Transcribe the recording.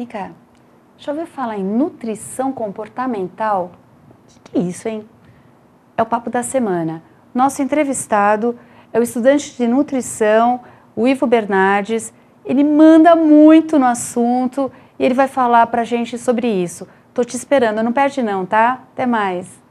Vem cá, já ouviu falar em nutrição comportamental? O que, que é isso, hein? É o papo da semana. Nosso entrevistado é o estudante de nutrição, o Ivo Bernardes. Ele manda muito no assunto e ele vai falar pra gente sobre isso. Tô te esperando, não perde não, tá? Até mais.